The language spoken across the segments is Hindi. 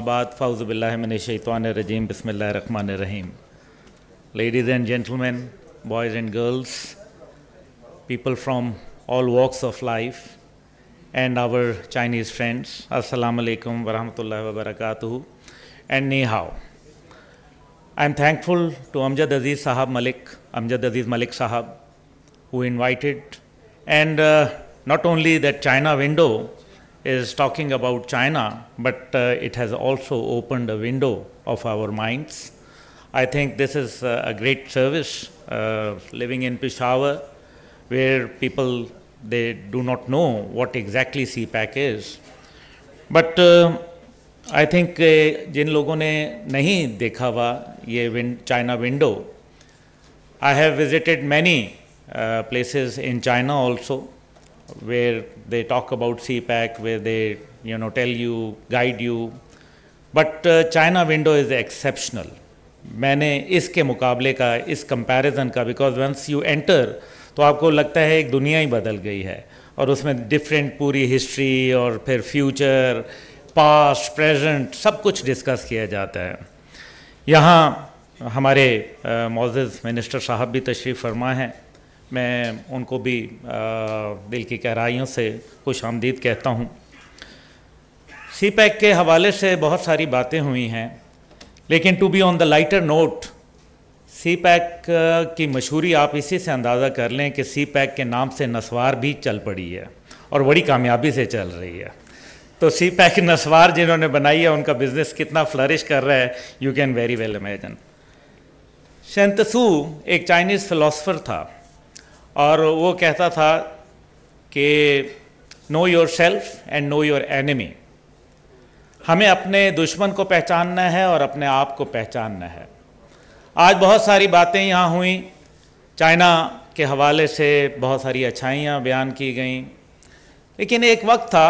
Ahmad Fawzubillahiminashaitanirajim Bismillah Rahman Rahim. Ladies and gentlemen, boys and girls, people from all walks of life, and our Chinese friends, Assalamu alaikum wa rahmatullahi and Ni hao. I'm thankful to Amjad Aziz Sahab Malik, Amjad Aziz Malik Sahab, who invited, and uh, not only that China window, is talking about China, but uh, it has also opened a window of our minds. I think this is uh, a great service. Uh, living in Peshawar, where people they do not know what exactly CPAC is, but uh, I think, uh, जिन लोगों ने नहीं देखा हुआ ये China window. I have visited many many places in China where they talk about CPAC, where they you know tell you, guide you. But uh, China window is exceptional. मैंने इसके मुकाबले का इस कंपैरिजन का बिकॉज वंस यू एंटर तो आपको लगता है एक दुनिया ही बदल गई है और उसमें डिफरेंट पूरी हिस्ट्री और फिर फ्यूचर पास्ट प्रेजेंट सब कुछ डिस्कस किया जाता है यहाँ हमारे मोजिज़ uh, मिनिस्टर साहब भी तशरीफ़ फरमा हैं मैं उनको भी दिल की गहराइयों से खुश आमदीद कहता हूँ सी पैक के हवाले से बहुत सारी बातें हुई हैं लेकिन to be on the lighter note CPEC की मशहूरी आप इसी से अंदाज़ा कर लें कि सी पैक के नाम से नसवार भी चल पड़ी है और बड़ी कामयाबी से चल रही है तो सी पैक नसवार जिन्होंने बनाई है उनका बिज़नेस कितना फ्लरिश कर रहा है you can very well imagine Sun Tzu एक चाइनीज़ फिलोसफर था और वो कहता था कि know yourself and know your enemy हमें अपने दुश्मन को पहचानना है और अपने आप को पहचानना है आज बहुत सारी बातें यहाँ हुई चाइना के हवाले से बहुत सारी अच्छाइयाँ बयान की गई लेकिन एक वक्त था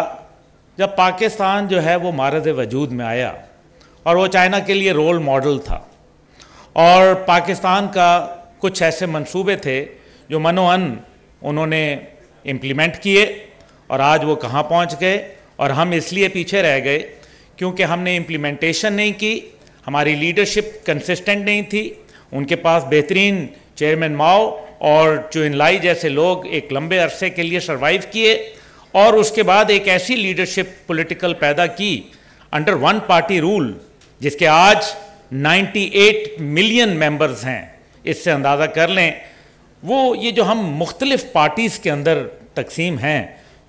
जब पाकिस्तान जो है वो मारद वजूद में आया और वो चाइना के लिए रोल मॉडल था और पाकिस्तान का कुछ ऐसे मंसूबे थे जो मनोअन उन्होंने इम्प्लीमेंट किए और आज वो कहाँ पहुँच गए और हम इसलिए पीछे रह गए क्योंकि हमने इम्प्लीमेंटेशन नहीं की हमारी लीडरशिप कंसिस्टेंट नहीं थी उनके पास बेहतरीन चेयरमैन माओ और लाई जैसे लोग एक लंबे अरसे के लिए सर्वाइव किए और उसके बाद एक ऐसी लीडरशिप पॉलिटिकल पैदा की अंडर वन पार्टी रूल जिसके आज 98 मिलियन मेंबर्स हैं इससे अंदाज़ा कर लें वो ये जो हम मुख्तलिफ़ पार्टीज़ के अंदर तकसीम हैं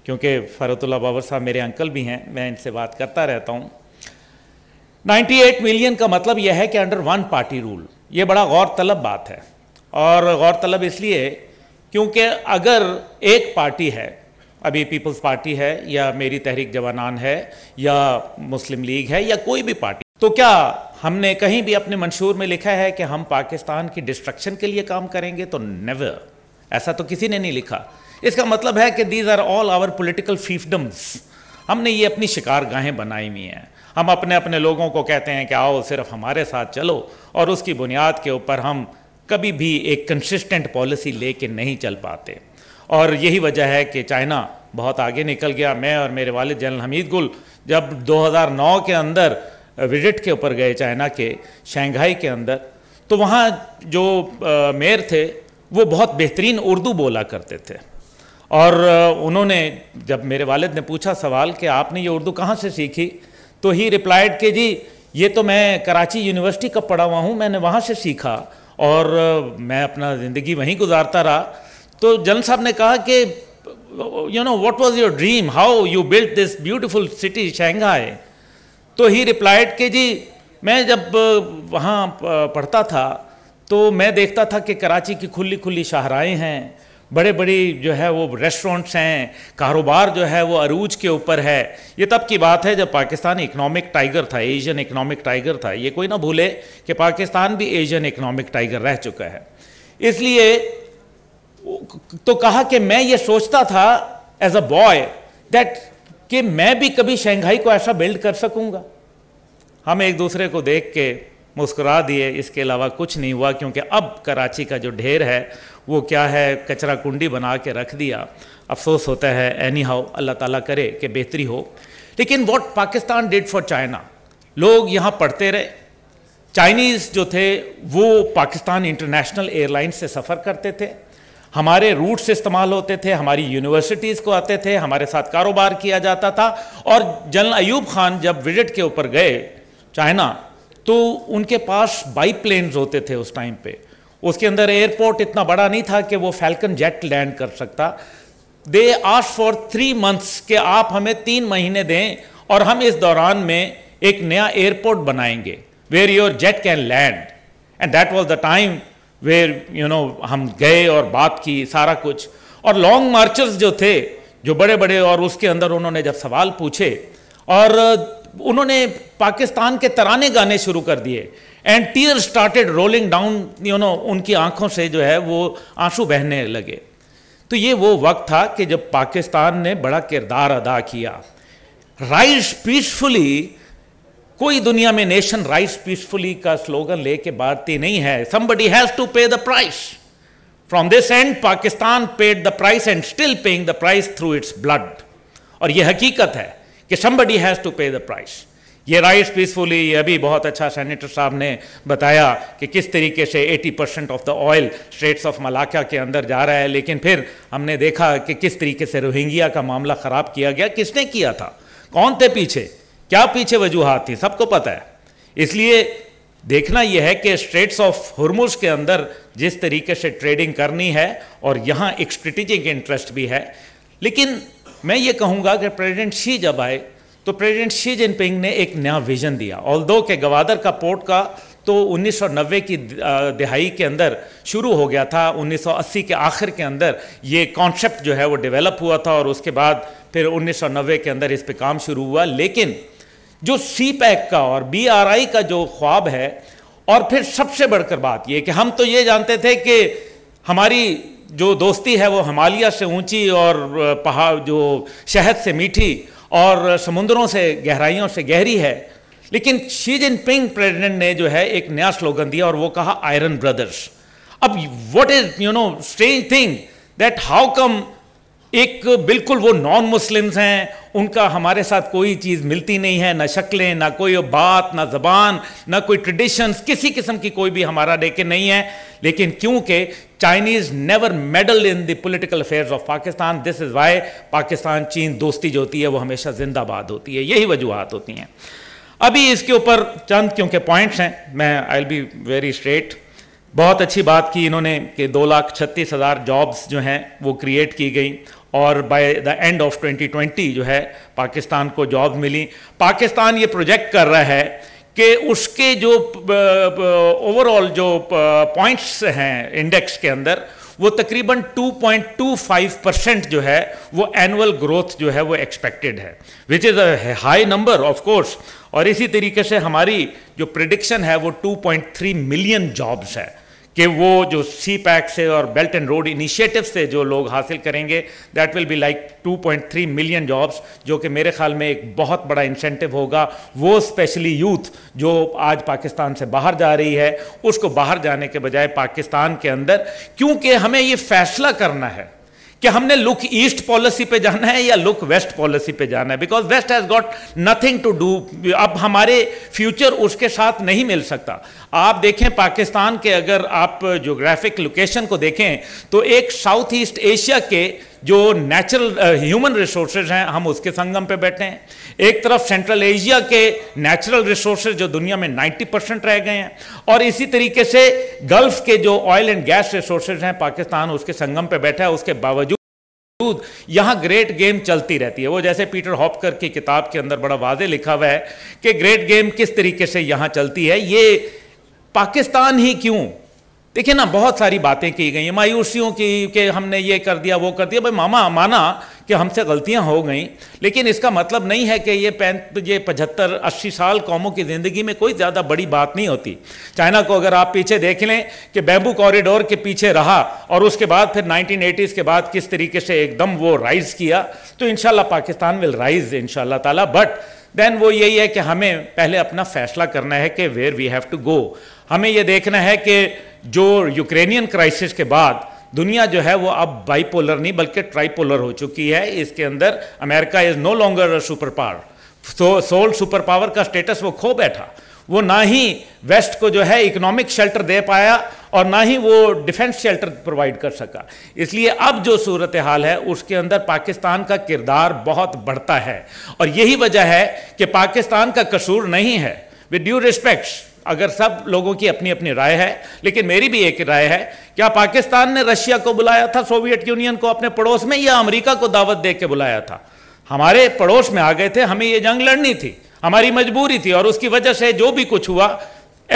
क्योंकि फ़रतुल्ला बाबर साहब मेरे अंकल भी हैं मैं इनसे बात करता रहता हूँ 98 मिलियन का मतलब यह है कि अंडर वन पार्टी रूल ये बड़ा गौर तलब बात है और गौर तलब इसलिए क्योंकि अगर एक पार्टी है अभी पीपल्स पार्टी है या मेरी तहरीक जवानान है या मुस्लिम लीग है या कोई भी पार्टी तो क्या हमने कहीं भी अपने मंशूर में लिखा है कि हम पाकिस्तान की डिस्ट्रक्शन के लिए काम करेंगे तो नेवर ऐसा तो किसी ने नहीं लिखा इसका मतलब है कि these are all our political fiefdoms हमने ये अपनी शिकार गाहें बनाई हुई हैं हम अपने अपने लोगों को कहते हैं कि आओ सिर्फ हमारे साथ चलो और उसकी बुनियाद के ऊपर हम कभी भी एक कंसिस्टेंट पॉलिसी लेके नहीं चल पाते और यही वजह है कि चाइना बहुत आगे निकल गया मैं और मेरे वालिद जनरल हमीद गुल जब 2009 के अंदर विजिट के ऊपर गए चाइना के शंघाई के अंदर तो वहाँ जो मेयर थे वो बहुत बेहतरीन उर्दू बोला करते थे और उन्होंने जब मेरे वालिद ने पूछा सवाल कि आपने ये उर्दू कहाँ से सीखी तो ही रिप्लाइड कि जी ये तो मैं कराची यूनिवर्सिटी का पढ़ा हुआ हूँ मैंने वहाँ से सीखा और मैं अपना ज़िंदगी वहीं गुजारता रहा तो जन साहब ने कहा कि you know what was your dream how you built this beautiful city Shanghai तो ही रिप्लाइड कि जी मैं जब वहाँ पढ़ता था तो मैं देखता था कि कराची की खुली खुली शाहराएँ हैं बड़े बड़े जो है वो रेस्टोरेंट्स हैं कारोबार जो है वो अरूज के ऊपर है ये तब की बात है जब पाकिस्तान इकोनॉमिक टाइगर था एशियन इकोनॉमिक टाइगर था ये कोई ना भूले कि पाकिस्तान भी एशियन इकोनॉमिक टाइगर रह चुका है इसलिए तो कहा कि मैं ये सोचता था एज अ बॉय दैट कि मैं भी कभी शंघाई को ऐसा बिल्ड कर सकूंगा हम एक दूसरे को देख के मुस्कुरा दिए इसके अलावा कुछ नहीं हुआ क्योंकि अब कराची का जो ढेर है वो क्या है कचरा कुंडी बना के रख दिया अफसोस होता है एनी हाउ अल्लाह ताला करे कि बेहतरी हो लेकिन what Pakistan did for China लोग यहाँ पढ़ते रहे चाइनीज़ जो थे वो पाकिस्तान इंटरनेशनल एयरलाइन से सफ़र करते थे हमारे रूट से इस्तेमाल होते थे हमारी यूनिवर्सिटीज़ को आते थे हमारे साथ कारोबार किया जाता था और जनरल अयूब खान जब विजिट के ऊपर गए चाइना तो उनके पास बाई प्लेन्स होते थे उस टाइम पे उसके अंदर एयरपोर्ट इतना बड़ा नहीं था कि वो फैल्कन जेट लैंड कर सकता दे आज फॉर थ्री मंथ्स के आप हमें तीन महीने दें और हम इस दौरान में एक नया एयरपोर्ट बनाएंगे where your jet can land and that was the time where you know हम गए और बात की सारा कुछ और लॉन्ग मार्चर्स जो थे जो बड़े बड़े और उसके अंदर उन्होंने जब सवाल पूछे और uh, उन्होंने पाकिस्तान के तराने गाने शुरू कर दिए and tear started rolling down you know उनकी आंखों से जो है वो आंसू बहने लगे तो ये वो वक्त था कि जब पाकिस्तान ने बड़ा किरदार अदा किया राइज पीसफुली कोई दुनिया में नेशन राइट्स पीसफुली का स्लोगन लेके बांटती नहीं है somebody has to pay the price from this and Pakistan paid the price and still paying the price through its blood और यह हकीकत है कि somebody has to pay the price ये राइट्स पीसफुली ये अभी बहुत अच्छा सेनेटर साहब ने बताया कि किस तरीके से 80 percent of the oil straits of Malacca के अंदर जा रहा है लेकिन फिर हमने देखा कि किस तरीके से रोहिंग्या का मामला ख़राब किया गया किसने किया था कौन थे पीछे क्या पीछे वजूहत थी सबको पता है इसलिए देखना यह है कि स्ट्रेट्स ऑफ हरमुज के अंदर जिस तरीके से ट्रेडिंग करनी है और यहाँ एक स्ट्रेटिजिक इंटरेस्ट भी है लेकिन मैं ये कहूँगा कि प्रेसिडेंट शी जब आए तो प्रेसिडेंट शी जिनपिंग ने एक नया विजन दिया ऑल दो के गवादर का पोर्ट का तो 1990 की दिहाई के अंदर शुरू हो गया था 1980 के आखिर के अंदर ये कॉन्सेप्ट जो है वो डेवलप हुआ था और उसके बाद फिर 1990 के अंदर इस पर काम शुरू हुआ लेकिन जो सी पैक का और बी आर आई का जो ख्वाब है और फिर सबसे बढ़कर बात यह कि हम तो ये जानते थे कि हमारी जो दोस्ती है वो हिमालय से ऊंची और पहाड़ जो शहद से मीठी और समुद्रों से गहराइयों से गहरी है लेकिन शी जिनपिंग प्रेसिडेंट ने जो है एक नया स्लोगन दिया और वो कहा आयरन ब्रदर्स अब what is you know strange thing that how come एक बिल्कुल वो नॉन मुस्लिम्स हैं उनका हमारे साथ कोई चीज़ मिलती नहीं है ना शक्लें ना कोई बात ना ज़बान ना कोई ट्रेडिशंस किसी किस्म की कोई भी हमारा लेके नहीं है लेकिन क्योंकि Chinese never meddle in the political affairs of Pakistan this is why Pakistan चीन दोस्ती जो होती है वो हमेशा जिंदाबाद होती है यही वजूहत होती हैं अभी इसके ऊपर चंद क्योंकि पॉइंट्स हैं मैं I will be very straight बहुत अच्छी बात की इन्होंने कि दो लाख छत्तीस हज़ार जॉब्स जो हैं वो क्रिएट की गई और बाय द एंड ऑफ 2020 जो है पाकिस्तान को जॉब मिली पाकिस्तान ये प्रोजेक्ट कर रहा है कि उसके जो ओवरऑल जो पॉइंट्स हैं इंडेक्स के अंदर वो तकरीबन 2.25 परसेंट जो है वो एनुअल ग्रोथ जो है वो एक्सपेक्टेड है which is a high number of course और इसी तरीके से हमारी जो प्रडिक्शन है वो 2.3 मिलियन जॉब्स है कि वो जो सी पैक से और बेल्ट एंड रोड इनिशिएटिव से जो लोग हासिल करेंगे that will be like 2.3 million jobs जो कि मेरे ख्याल में एक बहुत बड़ा इंसेंटिव होगा वो स्पेशली यूथ जो आज पाकिस्तान से बाहर जा रही है उसको बाहर जाने के बजाय पाकिस्तान के अंदर क्योंकि हमें ये फैसला करना है कि हमने लुक ईस्ट पॉलिसी पे जाना है या लुक वेस्ट पॉलिसी पे जाना है because west has got nothing to do अब हमारे फ्यूचर उसके साथ नहीं मिल सकता आप देखें पाकिस्तान के अगर आप जोग्राफिक लोकेशन को देखें तो एक साउथ ईस्ट एशिया के जो नेचुरल ह्यूमन रिसोर्सेज हैं हम उसके संगम पे बैठे हैं एक तरफ सेंट्रल एशिया के नेचुरल रिसोर्सेज जो दुनिया में 90 परसेंट रह गए हैं और इसी तरीके से गल्फ के जो ऑयल एंड गैस रिसोर्सेज हैं पाकिस्तान उसके संगम पे बैठा है उसके बावजूद यहाँ ग्रेट गेम चलती रहती है वो जैसे पीटर हॉपकर की किताब के अंदर बड़ा वाजे लिखा हुआ है कि ग्रेट गेम किस तरीके से यहाँ चलती है ये पाकिस्तान ही क्यों देखिए ना बहुत सारी बातें की गई मायूसियों की कि हमने ये कर दिया वो कर दिया भाई मामा माना कि हमसे गलतियां हो गई लेकिन इसका मतलब नहीं है कि ये पैं ये पचहत्तर अस्सी साल कौमों की ज़िंदगी में कोई ज़्यादा बड़ी बात नहीं होती चाइना को अगर आप पीछे देख लें कि बैम्बू कॉरिडोर के पीछे रहा और उसके बाद फिर नाइनटीन के बाद किस तरीके से एकदम वो राइज़ किया तो in Pakistan will rise in ताला बट देन वो यही है कि हमें पहले अपना फैसला करना है कि where we have to go हमें ये देखना है कि जो यूक्रेनियन क्राइसिस के बाद दुनिया जो है वो अब बाईपोलर नहीं बल्कि ट्राईपोलर हो चुकी है इसके अंदर America is no longer super power so sole super power का स्टेटस वो खो बैठा वो ना ही वेस्ट को जो है इकोनॉमिक शेल्टर दे पाया और ना ही वो डिफेंस शेल्टर प्रोवाइड कर सका इसलिए अब जो सूरत हाल है उसके अंदर पाकिस्तान का किरदार बहुत बढ़ता है और यही वजह है कि पाकिस्तान का कसूर नहीं है विद ड्यू रिस्पेक्ट्स अगर सब लोगों की अपनी अपनी राय है लेकिन मेरी भी एक राय है क्या पाकिस्तान ने रशिया को बुलाया था सोवियत यूनियन को अपने पड़ोस में या अमेरिका को दावत दे के बुलाया था हमारे पड़ोस में आ गए थे हमें ये जंग लड़नी थी हमारी मजबूरी थी और उसकी वजह से जो भी कुछ हुआ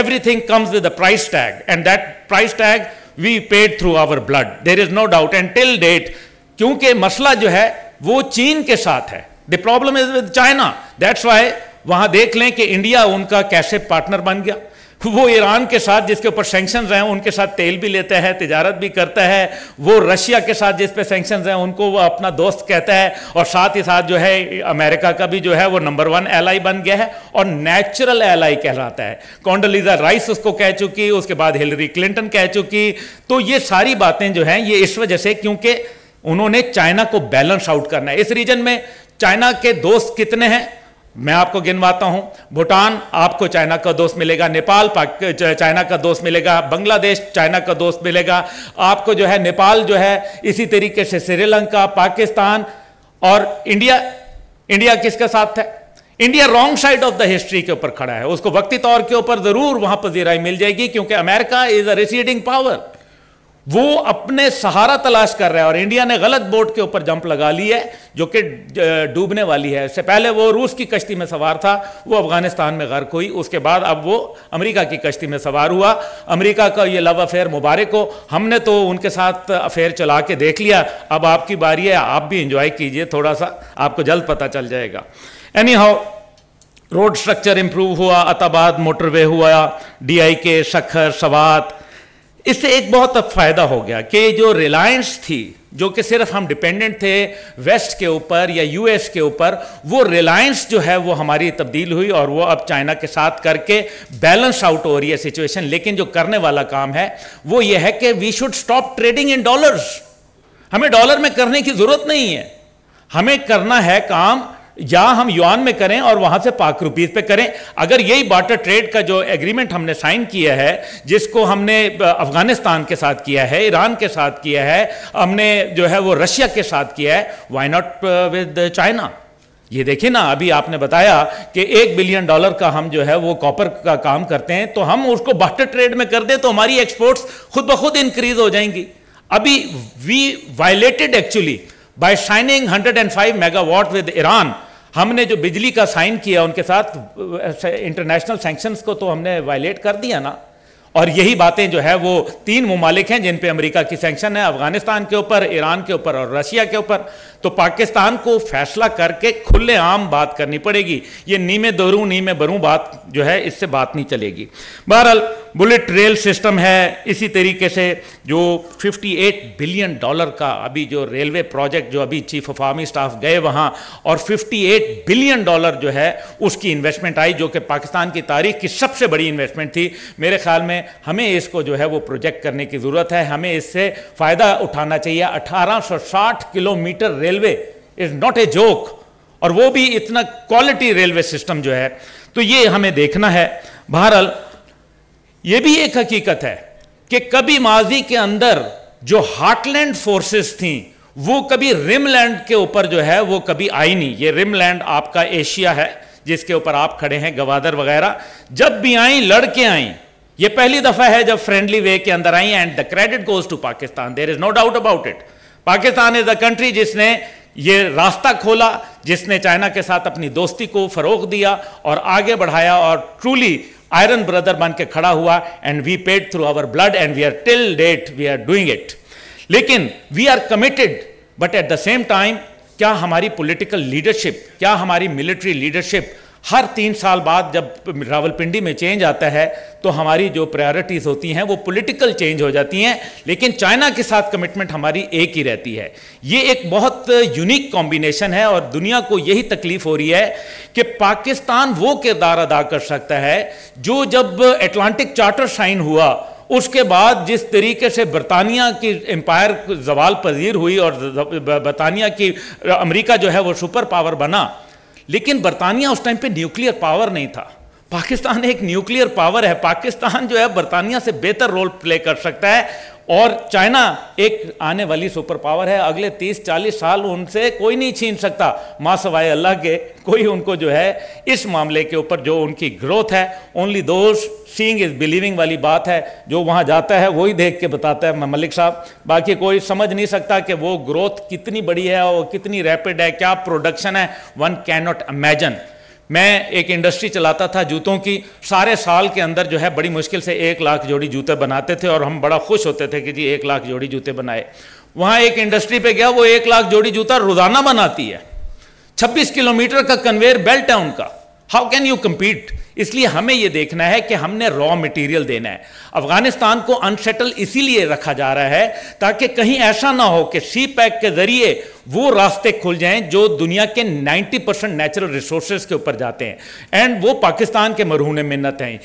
everything comes with price tag and that price tag we paid through our blood there is no doubt and till date क्योंकि मसला जो है वो चीन के साथ है the problem is with China that's why वहां देख लें कि इंडिया उनका कैसे पार्टनर बन गया वो ईरान के साथ जिसके ऊपर सेंक्शन हैं उनके साथ तेल भी लेता है तिजारत भी करता है वो रशिया के साथ जिस पे है हैं उनको वो अपना दोस्त कहता है और साथ ही साथ जो है अमेरिका का भी जो है वो नंबर वन एलाई बन गया है और नेचुरल एलाई कहलाता है कौंडलीजा राइस उसको कह चुकी उसके बाद हिलरी क्लिंटन कह चुकी तो ये सारी बातें जो हैं ये इस वजह से क्योंकि उन्होंने चाइना को बैलेंस आउट करना है इस रीजन में चाइना के दोस्त कितने हैं मैं आपको गिनवाता हूं भूटान आपको चाइना का दोस्त मिलेगा नेपाल चाइना का दोस्त मिलेगा बांग्लादेश चाइना का दोस्त मिलेगा आपको जो है नेपाल जो है इसी तरीके से श्रीलंका पाकिस्तान और इंडिया इंडिया किसके साथ है India wrong side of the history के ऊपर खड़ा है उसको वक्ती तौर के ऊपर जरूर वहां पर जीराई मिल जाएगी क्योंकि America is a receding power वो अपने सहारा तलाश कर रहा है और इंडिया ने गलत बोट के ऊपर जंप लगा ली है जो कि डूबने वाली है इससे पहले वो रूस की कश्ती में सवार था वो अफगानिस्तान में गर्क हुई उसके बाद अब वो अमेरिका की कश्ती में सवार हुआ अमेरिका का ये लव अफेयर मुबारक हो हमने तो उनके साथ अफेयर चला के देख लिया अब आपकी बारी है आप भी इंजॉय कीजिए थोड़ा सा आपको जल्द पता चल जाएगा anyhow road structure improve हुआ अताबाद मोटरवे हुआ डी के शखर सवात इससे एक बहुत अब फायदा हो गया कि जो रिलायंस थी जो कि सिर्फ हम डिपेंडेंट थे वेस्ट के ऊपर या यूएस के ऊपर वो रिलायंस जो है वो हमारी तब्दील हुई और वो अब चाइना के साथ करके बैलेंस आउट हो रही है सिचुएशन लेकिन जो करने वाला काम है वो ये है कि we should stop trading in dollars हमें डॉलर में करने की जरूरत नहीं है हमें करना है काम या हम युआन में करें और वहां से पाक रुपीज पे करें अगर यही बार्टर ट्रेड का जो एग्रीमेंट हमने साइन किया है जिसको हमने अफगानिस्तान के साथ किया है ईरान के साथ किया है हमने जो है वो रशिया के साथ किया है वाई नॉट विद चाइना ये देखिए ना अभी आपने बताया कि एक बिलियन डॉलर का हम जो है वो कॉपर का काम करते हैं तो हम उसको बार्टर ट्रेड में कर दें तो हमारी एक्सपोर्ट्स खुद ब खुद इंक्रीज हो जाएंगी अभी we violated actually by signing 105 megawatt with Iran हमने जो बिजली का साइन किया उनके साथ इंटरनेशनल सैंक्शंस को तो हमने वायलेट कर दिया ना और यही बातें जो है वो तीन ममालिक हैं जिन पे अमेरिका की सैंक्शन है अफगानिस्तान के ऊपर ईरान के ऊपर और रशिया के ऊपर तो पाकिस्तान को फैसला करके खुले आम बात करनी पड़ेगी ये नीमे दोरू नीमे बरू बात जो है इससे बात नहीं चलेगी बहरहाल बुलेट रेल सिस्टम है इसी तरीके से जो 58 बिलियन डॉलर का अभी जो रेलवे प्रोजेक्ट जो अभी चीफ ऑफ आर्मी स्टाफ गए वहाँ और 58 बिलियन डॉलर जो है उसकी इन्वेस्टमेंट आई जो कि पाकिस्तान की तारीख की सबसे बड़ी इन्वेस्टमेंट थी मेरे ख्याल में हमें इसको जो है वो प्रोजेक्ट करने की ज़रूरत है हमें इससे फ़ायदा उठाना चाहिए अठारह kilometre railway is not a joke और वो भी इतना क्वालिटी रेलवे सिस्टम जो है तो ये हमें देखना है बहरहाल यह भी एक हकीकत है कि कभी माजी के अंदर जो हार्टलैंड फोर्सेस थी वो कभी रिमलैंड के ऊपर जो है वो कभी आई नहीं ये रिमलैंड आपका एशिया है जिसके ऊपर आप खड़े हैं गवादर वगैरह जब भी आई लड़के आई ये पहली दफा है जब फ्रेंडली वे के अंदर I and the credit goes to Pakistan there is no doubt about it Pakistan is a country जिसने ये रास्ता खोला जिसने चाइना के साथ अपनी दोस्ती को फरोग दिया और आगे बढ़ाया और ट्रूली आयरन ब्रदर बन के खड़ा हुआ and we paid through our blood and we are till date we are doing it लेकिन we are committed but at the same time क्या हमारी पॉलिटिकल लीडरशिप क्या हमारी मिलिट्री लीडरशिप हर तीन साल बाद जब रावलपिंडी में चेंज आता है तो हमारी जो प्रायोरिटीज़ होती हैं वो पॉलिटिकल चेंज हो जाती हैं लेकिन चाइना के साथ कमिटमेंट हमारी एक ही रहती है ये एक बहुत यूनिक कॉम्बिनेशन है और दुनिया को यही तकलीफ हो रही है कि पाकिस्तान वो किरदार अदा कर सकता है जो जब एटलांटिक चार्टर साइन हुआ उसके बाद जिस तरीके से बरतानिया की एम्पायर जवाल पजीर हुई और बरतानिया की अमरीका जो है वो सुपर पावर बना लेकिन बरतानिया उस टाइम पे न्यूक्लियर पावर नहीं था पाकिस्तान एक न्यूक्लियर पावर है पाकिस्तान जो है बरतानिया से बेहतर रोल प्ले कर सकता है और चाइना एक आने वाली सुपर पावर है अगले 30-40 साल उनसे कोई नहीं छीन सकता माँ सवाए अल्लाह के कोई उनको जो है इस मामले के ऊपर जो उनकी ग्रोथ है ओनली दोस्त सींग इज बिलीविंग वाली बात है जो वहाँ जाता है वही देख के बताता है मलिक साहब बाकी कोई समझ नहीं सकता कि वो ग्रोथ कितनी बड़ी है और कितनी रैपिड है क्या प्रोडक्शन है वन कैन नॉट इमेजन मैं एक इंडस्ट्री चलाता था जूतों की सारे साल के अंदर जो है बड़ी मुश्किल से एक लाख जोड़ी जूते बनाते थे और हम बड़ा खुश होते थे कि जी एक लाख जोड़ी जूते बनाए वहाँ एक इंडस्ट्री पे गया वो एक लाख जोड़ी जूता रोज़ाना बनाती है 26 किलोमीटर का कन्वेयर बेल्ट है उनका हाउ कैन यू कंपीट इसलिए हमें यह देखना है कि हमने रॉ मटेरियल देना है अफगानिस्तान को अनसेटल इसीलिए रखा जा रहा है ताकि कहीं ऐसा ना हो कि सी पैक के जरिए वो रास्ते खुल जाएं जो दुनिया के 90 परसेंट नेचुरल रिसोर्सेज के ऊपर जाते हैं एंड वो पाकिस्तान के मरहूने मिन्नत हैं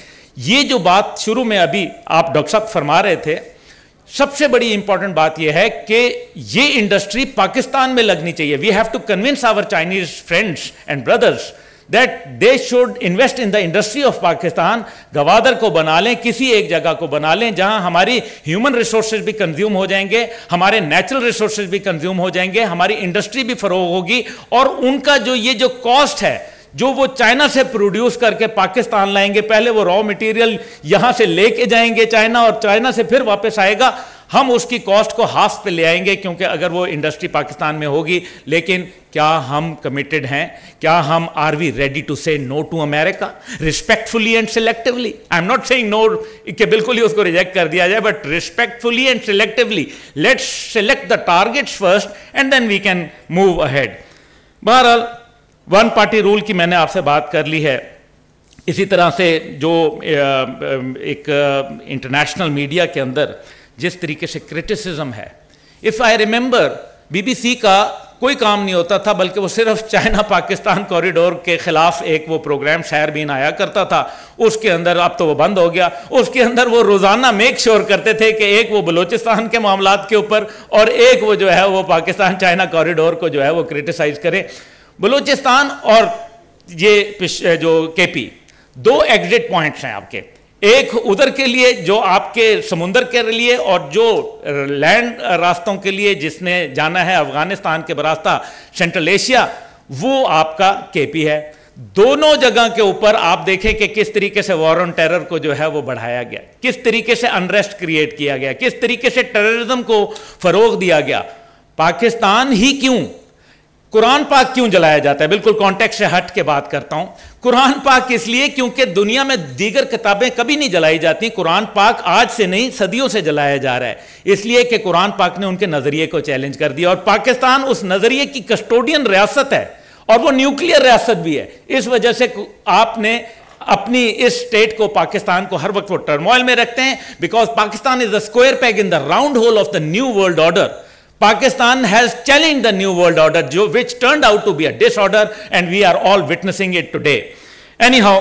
ये जो बात शुरू में अभी आप डॉक्टर साहब फरमा रहे थे सबसे बड़ी इंपॉर्टेंट बात यह है कि ये इंडस्ट्री पाकिस्तान में लगनी चाहिए we have to convince our Chinese friends and brothers that they should invest in the industry of Pakistan Gwadar को बना लें किसी एक जगह को बना लें जहां हमारी ह्यूमन रिसोर्सेज भी कंज्यूम हो जाएंगे हमारे नेचुरल रिसोर्सेज भी कंज्यूम हो जाएंगे हमारी इंडस्ट्री भी फरोग होगी और उनका जो ये जो कॉस्ट है जो वो चाइना से प्रोड्यूस करके पाकिस्तान लाएंगे पहले वो रॉ मटेरियल यहां से लेके जाएंगे चाइना और चाइना से फिर वापस आएगा हम उसकी कॉस्ट को हाफ पे ले आएंगे क्योंकि अगर वो इंडस्ट्री पाकिस्तान में होगी लेकिन क्या हम कमिटेड हैं क्या हम are we ready to say no to America respectfully and selectively I am not saying no के बिल्कुल ही उसको रिजेक्ट कर दिया जाए but respectfully and selectively let's select the targets first and then we can move ahead बहरहाल वन पार्टी रूल की मैंने आपसे बात कर ली है इसी तरह से जो एक इंटरनेशनल मीडिया के अंदर जिस तरीके से क्रिटिसिज्म है इफ़ आई रिमेंबर बीबीसी का कोई काम नहीं होता था बल्कि वो सिर्फ चाइना पाकिस्तान कॉरिडोर के खिलाफ एक वो प्रोग्राम शायर बीन आया करता था उसके अंदर अब तो वो बंद हो गया उसके अंदर वो रोज़ाना मेक श्योर करते थे कि एक वो बलूचिस्तान के मामला के ऊपर और एक वो जो है वो पाकिस्तान चाइना कॉरिडोर को जो है वो क्रिटिसाइज करें बलूचिस्तान और ये जो के दो एग्जिट पॉइंट्स हैं आपके एक उधर के लिए जो आपके समुंदर के लिए और जो लैंड रास्तों के लिए जिसने जाना है अफगानिस्तान के बरास्ता सेंट्रल एशिया वो आपका केपी है दोनों जगह के ऊपर आप देखें कि किस तरीके से वॉर ऑन टेरर को जो है वो बढ़ाया गया किस तरीके से अनरेस्ट क्रिएट किया गया किस तरीके से टेररिज्म को फरोग दिया गया पाकिस्तान ही क्यों कुरान पाक क्यों जलाया जाता है बिल्कुल कॉन्टेक्ट से हट के बात करता हूं कुरान पाक इसलिए क्योंकि दुनिया में दीगर किताबें कभी नहीं जलाई जाती कुरान पाक आज से नहीं सदियों से जलाया जा रहा है इसलिए कि कुरान पाक ने उनके नजरिए को चैलेंज कर दिया और पाकिस्तान उस नजरिए की कस्टोडियन रियासत है और वो न्यूक्लियर रियासत भी है इस वजह से आपने अपनी इस स्टेट को पाकिस्तान को हर वक्त वो टर्मोइल में रखते हैं because Pakistan is the square peg in the round hole of the new world order Pakistan has challenged the New World Order, which turned out to be a disorder, and we are all witnessing it today. Anyhow,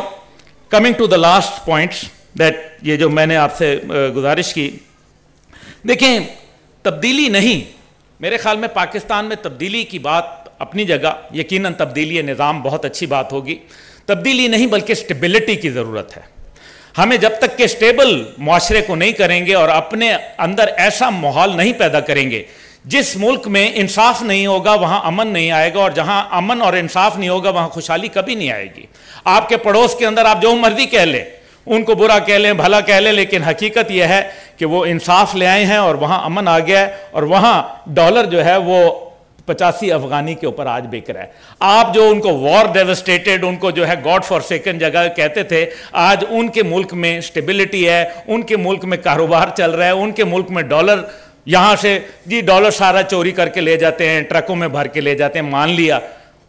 coming to the last points, that ये जो मैंने आपसे गुजारिश की देखें तब्दीली नहीं मेरे ख्याल में पाकिस्तान में तब्दीली की बात अपनी जगह यकीनन तब्दीली ये निज़ाम बहुत अच्छी बात होगी तब्दीली नहीं बल्कि स्टेबिलिटी की ज़रूरत है हमें जब तक के स्टेबल माशरे को नहीं करेंगे और अपने अंदर ऐसा माहौल नहीं पैदा करेंगे जिस मुल्क में इंसाफ नहीं होगा वहां अमन नहीं आएगा और जहां अमन और इंसाफ नहीं होगा वहां खुशहाली कभी नहीं आएगी आपके पड़ोस के अंदर आप जो मर्जी कह लें उनको बुरा कह लें भला कह लें लेकिन हकीकत यह है कि वो इंसाफ ले आए हैं और वहां अमन आ गया है और वहां डॉलर जो है वो पचासी अफगानी के ऊपर आज बिक रहा है आप जो उनको वॉर डेवस्टेटेड उनको जो है गॉड फॉर सेकेंड जगह कहते थे आज उनके मुल्क में स्टेबिलिटी है उनके मुल्क में कारोबार चल रहा है उनके मुल्क में डॉलर यहाँ से जी डॉलर सारा चोरी करके ले जाते हैं ट्रकों में भर के ले जाते हैं मान लिया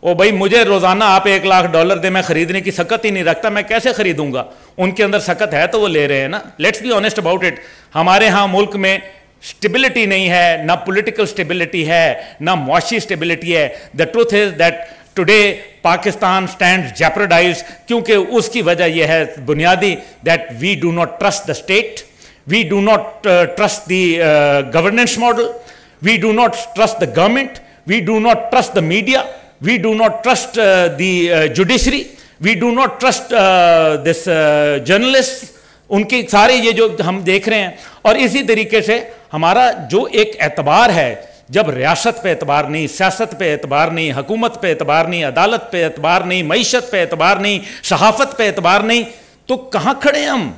ओ भाई मुझे रोज़ाना आप एक लाख डॉलर दे मैं ख़रीदने की सकत ही नहीं रखता मैं कैसे ख़रीदूंगा उनके अंदर सकत है तो वो ले रहे हैं ना let's be honest about it हमारे यहाँ मुल्क में स्टेबिलिटी नहीं है ना पॉलिटिकल स्टेबिलिटी है ना मुआशी स्टेबिलिटी है the truth is that today Pakistan stand jeopardize क्योंकि उसकी वजह यह है बुनियादी that we do not trust the state We do not uh, trust the uh, governance model. We do not trust the government. We do not trust the media. We do not trust uh, the uh, judiciary. We do not trust uh, this uh, journalists. उनके सारे ये जो हम देख रहे हैं और इसी तरीके से हमारा जो एक एतबार है जब रियासत पे एतबार नहीं सियासत पे एतबार नहीं हकूमत पे एतबार नहीं अदालत पे एतबार नहीं मीशत पे एतबार नहीं सहाफत पे एतबार नहीं तो कहाँ खड़े हम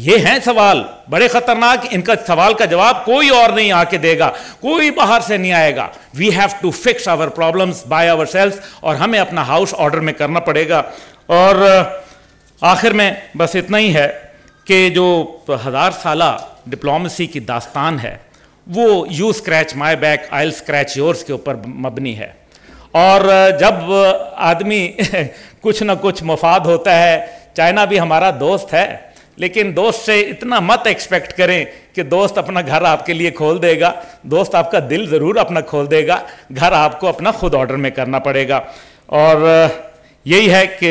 ये हैं सवाल बड़े खतरनाक इनका सवाल का जवाब कोई और नहीं आके देगा कोई बाहर से नहीं आएगा we have to fix our problems by ourselves और हमें अपना हाउस ऑर्डर में करना पड़ेगा और आखिर में बस इतना ही है कि जो हज़ार साल डिप्लोमेसी की दास्तान है वो you scratch my back I scratch yours के ऊपर मबनी है और जब आदमी कुछ ना कुछ मफाद होता है चाइना भी हमारा दोस्त है लेकिन दोस्त से इतना मत एक्सपेक्ट करें कि दोस्त अपना घर आपके लिए खोल देगा दोस्त आपका दिल ज़रूर अपना खोल देगा घर आपको अपना खुद ऑर्डर में करना पड़ेगा और यही है कि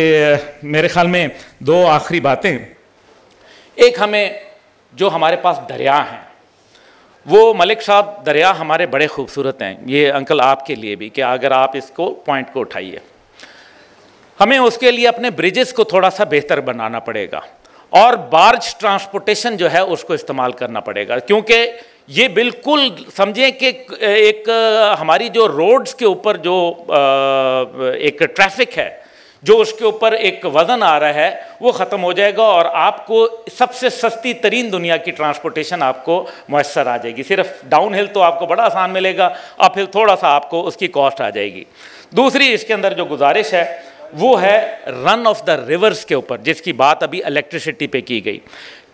मेरे ख्याल में दो आखिरी बातें एक हमें जो हमारे पास दरिया हैं वो मलिक साहब दरिया हमारे बड़े खूबसूरत हैं ये अंकल आपके लिए भी कि अगर आप इसको पॉइंट को उठाइए हमें उसके लिए अपने ब्रिजेस को थोड़ा सा बेहतर बनाना पड़ेगा और बार्ज ट्रांसपोर्टेशन जो है उसको इस्तेमाल करना पड़ेगा क्योंकि ये बिल्कुल समझें कि एक हमारी जो रोड्स के ऊपर जो एक ट्रैफिक है जो उसके ऊपर एक वज़न आ रहा है वो ख़त्म हो जाएगा और आपको सबसे सस्ती तरीन दुनिया की ट्रांसपोर्टेशन आपको मैसर आ जाएगी सिर्फ डाउन हिल तो आपको बड़ा आसान मिलेगा अप हिल थोड़ा सा आपको उसकी कॉस्ट आ जाएगी दूसरी इसके अंदर जो गुजारिश है वो है रन ऑफ द रिवर्स के ऊपर जिसकी बात अभी इलेक्ट्रिसिटी पे की गई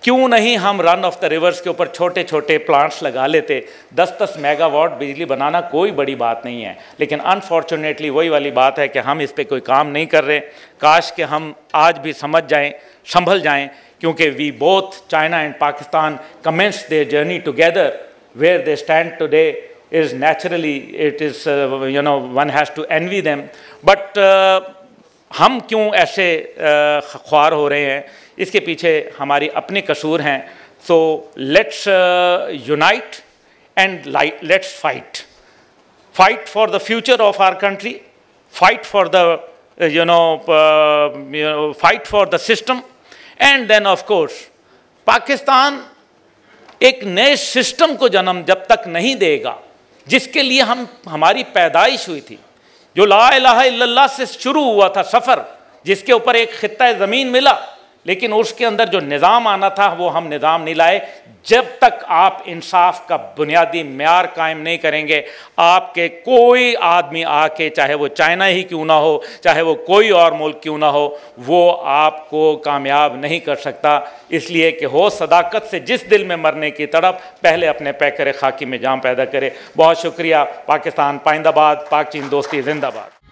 क्यों नहीं हम रन ऑफ द रिवर्स के ऊपर छोटे छोटे प्लांट्स लगा लेते दस दस मेगावाट बिजली बनाना कोई बड़ी बात नहीं है लेकिन अनफॉर्चुनेटली वही वाली बात है कि हम इस पर कोई काम नहीं कर रहे काश के हम आज भी समझ जाएँ संभल जाएँ क्योंकि we both China and Pakistan commence the journey together where they stand today is naturally it is you know one has to envy them but हम क्यों ऐसे ख्वार हो रहे हैं इसके पीछे हमारी अपने कसूर हैं so let's unite and let's fight fight for the future of our country fight for the you know fight for the system and then of course Pakistan एक नए सिस्टम को जन्म जब तक नहीं देगा जिसके लिए हम हमारी पैदाइश हुई थी जो ला इलाहा से शुरू हुआ था सफ़र जिसके ऊपर एक ख़त्ता ज़मीन मिला लेकिन उसके अंदर जो निज़ाम आना था वो हम निज़ाम नहीं लाए जब तक आप इंसाफ का बुनियादी मैार कायम नहीं करेंगे आपके कोई आदमी आके चाहे वो चाइना ही क्यों ना हो चाहे वो कोई और मुल्क क्यों ना हो वो आपको कामयाब नहीं कर सकता इसलिए कि हो सदाकत से जिस दिल में मरने की तड़प पहले अपने पैकर खाकी में जाम पैदा करे बहुत शुक्रिया पाकिस्तान पाइंदाबाद पाक चीन दोस्ती जिंदाबाद